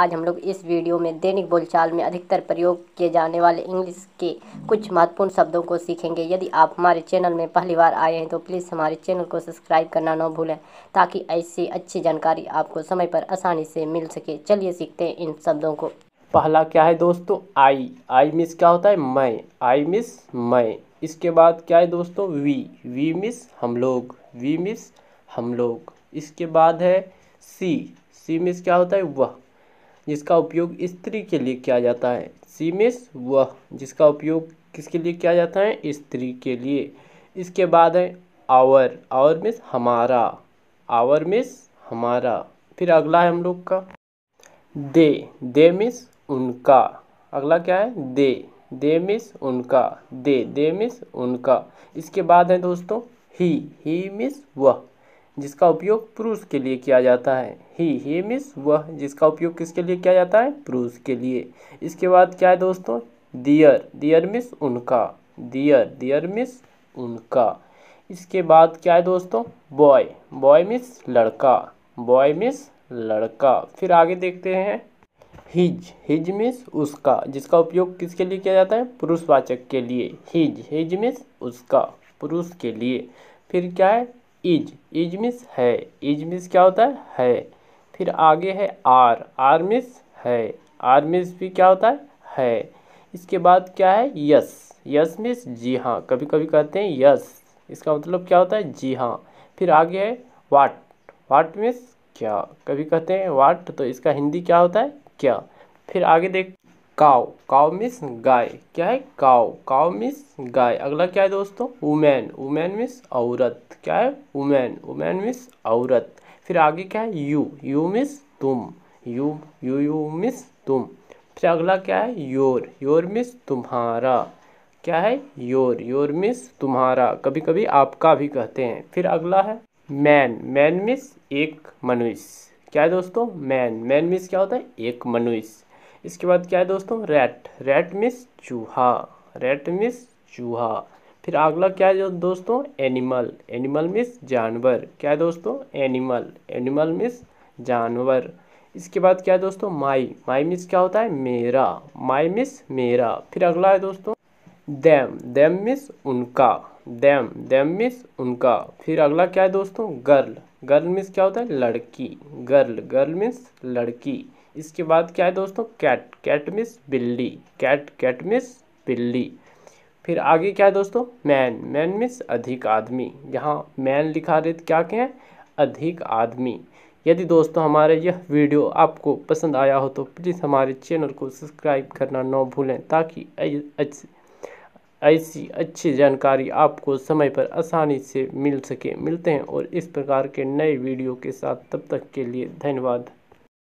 आज हम लोग इस वीडियो में दैनिक बोलचाल में अधिकतर प्रयोग किए जाने वाले इंग्लिश के कुछ महत्वपूर्ण शब्दों को सीखेंगे यदि आप हमारे चैनल में पहली बार आए हैं तो प्लीज़ हमारे चैनल को सब्सक्राइब करना न भूलें ताकि ऐसी अच्छी जानकारी आपको समय पर आसानी से मिल सके चलिए सीखते हैं इन शब्दों को पहला क्या है दोस्तों आई आई मिस क्या होता है मैं आई मिस मैं इसके बाद क्या है दोस्तों वी वी मिस हम लोग वी मिस हम लोग इसके बाद है सी सी मिस क्या होता है वह जिसका उपयोग स्त्री के लिए किया जाता है सी वह जिसका उपयोग किसके लिए किया जाता है स्त्री के लिए इसके बाद है आवर आवर मिस हमारा आवर मिस हमारा फिर अगला है हम लोग का दे दे मिस उनका अगला क्या है दे दे मिस उनका दे दे मिस उनका इसके बाद है दोस्तों ही ही मिस वह जिसका उपयोग पुरुष के लिए किया जाता है ही ही मीन्स वह जिसका उपयोग किसके लिए किया जाता है पुरुष के लिए इसके बाद क्या है दोस्तों दियर दियर मिस उनका दियर दियर मिस उनका इसके बाद क्या है दोस्तों बॉय बॉय मिस लड़का बॉय मिस लड़का फिर आगे देखते हैं हिज हिज मिस उसका जिसका उपयोग किसके लिए किया जाता है पुरुषवाचक के लिए हिज हिज मिस उसका पुरुष के लिए फिर क्या है इज इज मिस है इज मिस क्या होता है है फिर आगे है आर आर मिस है आर मिस भी क्या होता है है इसके बाद क्या है यस यस मिस जी हाँ कभी कभी कहते हैं यस इसका मतलब क्या होता है जी हाँ फिर आगे है वाट वाट मिस क्या कभी कहते हैं वाट तो इसका हिंदी क्या होता है क्या फिर आगे देख काव काव मिस गाय क्या है काव काव मिस गाय अगला क्या है दोस्तों वुमेन वुमेन मिस औरत क्या है वुमेन वुमेन मिस औरत फिर आगे क्या है यू यू मिस तुम यू यू यू मिस तुम फिर अगला क्या है योर योर मिस तुम्हारा क्या है योर योर मिस तुम्हारा कभी कभी आपका भी कहते हैं फिर अगला है मैन मैन मिस एक मनुष्य क्या है दोस्तों मैन मैन मिस क्या होता है एक मनुष्य इसके बाद क्या है दोस्तों रैट रैट मिस चूहा रैट मिस चूहा फिर अगला क्या है दोस्तों एनिमल एनिमल मिस जानवर क्या है दोस्तों एनिमल एनिमल मिस जानवर इसके बाद क्या है दोस्तों माई माई मिस क्या होता है मेरा माई मिस मेरा फिर अगला है दोस्तों देम देम मिस उनका देम देम मिस उनका फिर अगला क्या है दोस्तों गर्ल गर्ल मिस क्या होता है लड़की गर्ल गर्ल मिस लड़की इसके बाद क्या है दोस्तों कैट कैट मिस बिल्ली कैट कैट मिस बिल्ली फिर आगे क्या है दोस्तों मैन मैन मिस अधिक आदमी यहाँ मैन लिखा रहे तो क्या क्या अधिक आदमी यदि दोस्तों हमारे यह वीडियो आपको पसंद आया हो तो प्लीज़ हमारे चैनल को सब्सक्राइब करना न भूलें ताकि ऐसी अच्छी जानकारी आपको समय पर आसानी से मिल सके मिलते हैं और इस प्रकार के नए वीडियो के साथ तब तक के लिए धन्यवाद